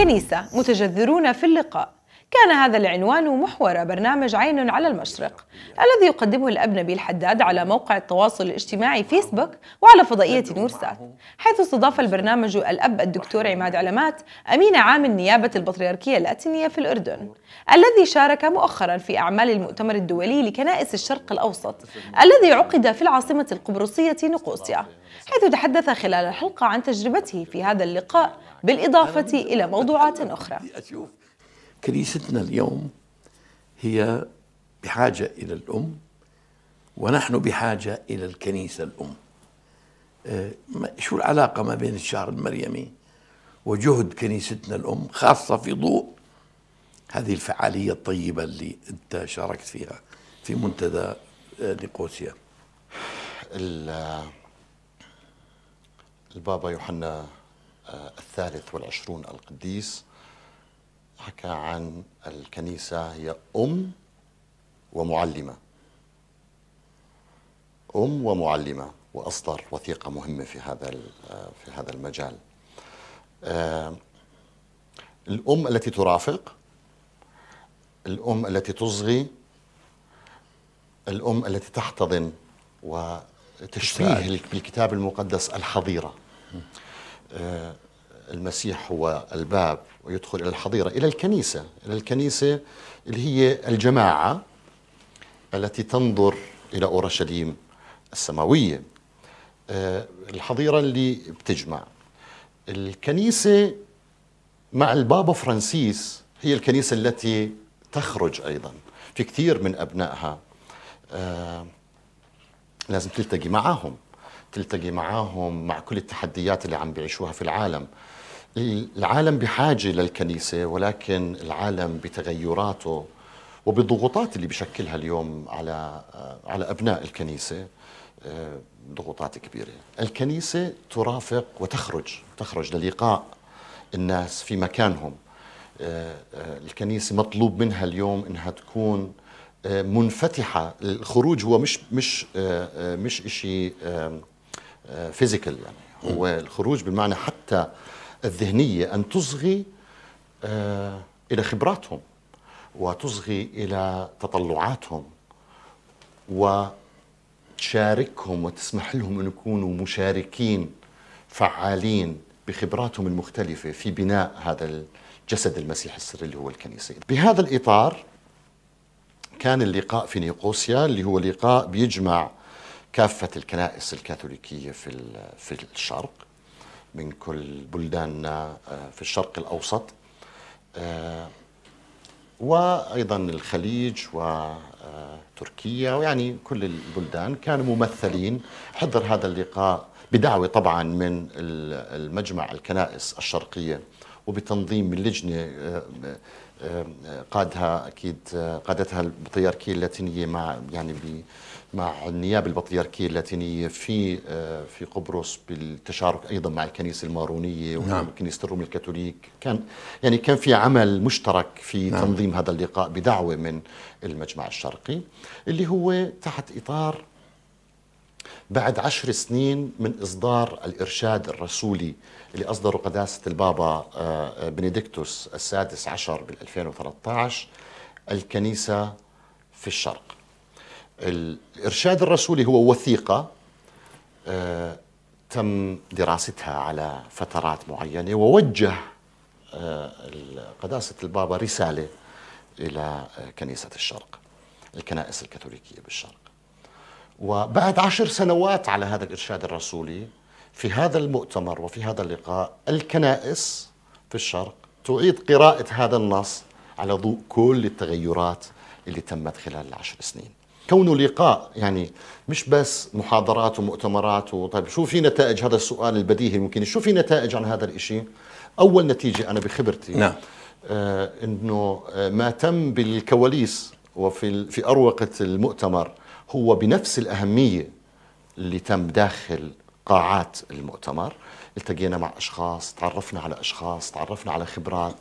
الكنيسة متجذرون في اللقاء كان هذا العنوان محور برنامج عين على المشرق الذي يقدمه الأب نبيل حداد على موقع التواصل الاجتماعي فيسبوك وعلى فضائية نورسات حيث استضاف البرنامج الأب الدكتور عماد علامات أمين عام النيابه البطريركية اللاتينية في الأردن الذي شارك مؤخرا في أعمال المؤتمر الدولي لكنائس الشرق الأوسط الذي عقد في العاصمة القبرصية نقوسيا حيث تحدث خلال الحلقة عن تجربته في هذا اللقاء بالإضافة إلى موضوعات أخرى كنيستنا اليوم هي بحاجة إلى الأم ونحن بحاجة إلى الكنيسة الأم آه، شو العلاقة ما بين الشعر المريمي وجهد كنيستنا الأم خاصة في ضوء هذه الفعالية الطيبة اللي أنت شاركت فيها في منتدى آه، نيقوسيا آه، البابا يوحنا الثالث والعشرون القديس حكى عن الكنيسة هي أم ومعلمة أم ومعلمة وأصدر وثيقة مهمة في هذا في هذا المجال آه، الأم التي ترافق الأم التي تصغي الأم التي تحتضن وتشبيه بالكتاب المقدس الحظيرة آه، المسيح هو الباب ويدخل إلى الحظيرة إلى الكنيسة إلى الكنيسة اللي هي الجماعة التي تنظر إلى أورشليم السماوية آه، الحظيرة اللي بتجمع الكنيسة مع البابا فرانسيس هي الكنيسة التي تخرج أيضا في كثير من أبنائها آه، لازم تلتقي معهم تلتقي معاهم مع كل التحديات اللي عم بيعيشوها في العالم العالم بحاجة للكنيسة ولكن العالم بتغيراته وبالضغوطات اللي بشكلها اليوم على على أبناء الكنيسة آه، ضغوطات كبيرة الكنيسة ترافق وتخرج تخرج للقاء الناس في مكانهم آه، آه، الكنيسة مطلوب منها اليوم إنها تكون منفتحة الخروج هو مش مش مش إشي فيزيكال يعني هو الخروج بالمعنى حتى الذهنية أن تصغي آه، إلى خبراتهم وتصغي إلى تطلعاتهم وتشاركهم وتسمح لهم أن يكونوا مشاركين فعالين بخبراتهم المختلفة في بناء هذا الجسد المسيح السري اللي هو الكنيسة بهذا الإطار كان اللقاء في نيقوسيا اللي هو لقاء بيجمع كافة الكنائس الكاثوليكية في في الشرق من كل بلداننا آه، في الشرق الأوسط آه، وأيضا الخليج وتركيا آه، ويعني كل البلدان كانوا ممثلين حضر هذا اللقاء بدعوة طبعا من المجمع الكنائس الشرقية وبتنظيم اللجنة لجنة قادها اكيد قادتها البطريركيه اللاتينيه مع يعني مع النيابه البطريركيه اللاتينيه في في قبرص بالتشارك ايضا مع الكنيسه المارونيه نعم. وكنيسه الروم الكاثوليك كان يعني كان في عمل مشترك في نعم. تنظيم هذا اللقاء بدعوه من المجمع الشرقي اللي هو تحت اطار بعد عشر سنين من إصدار الإرشاد الرسولي اللي أصدره قداسة البابا آه، آه، بنديكتوس السادس عشر بال 2013 الكنيسة في الشرق الإرشاد الرسولي هو وثيقة آه، تم دراستها على فترات معينة ووجه قداسة البابا رسالة إلى كنيسة الشرق الكنائس الكاثوليكية بالشرق وبعد عشر سنوات على هذا الإرشاد الرسولي في هذا المؤتمر وفي هذا اللقاء الكنائس في الشرق تعيد قراءة هذا النص على ضوء كل التغيرات اللي تمت خلال العشر سنين كونه لقاء يعني مش بس محاضرات ومؤتمرات وطيب شو في نتائج هذا السؤال البديهي ممكن شو في نتائج عن هذا الإشي أول نتيجة أنا بخبرتي نعم آه انه آه، ما تم بالكواليس وفي في اروقه المؤتمر هو بنفس الأهمية اللي تم داخل قاعات المؤتمر التقينا مع أشخاص تعرفنا على أشخاص تعرفنا على خبرات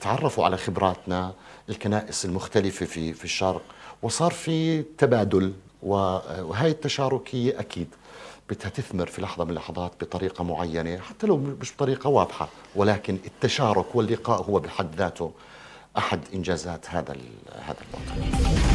تعرفوا على خبراتنا الكنائس المختلفة في, في الشرق وصار في تبادل وهي التشاركية أكيد بدها تثمر في لحظة من اللحظات بطريقة معينة حتى لو مش بطريقة واضحة ولكن التشارك واللقاء هو بحد ذاته أحد إنجازات هذا هذا المؤتمر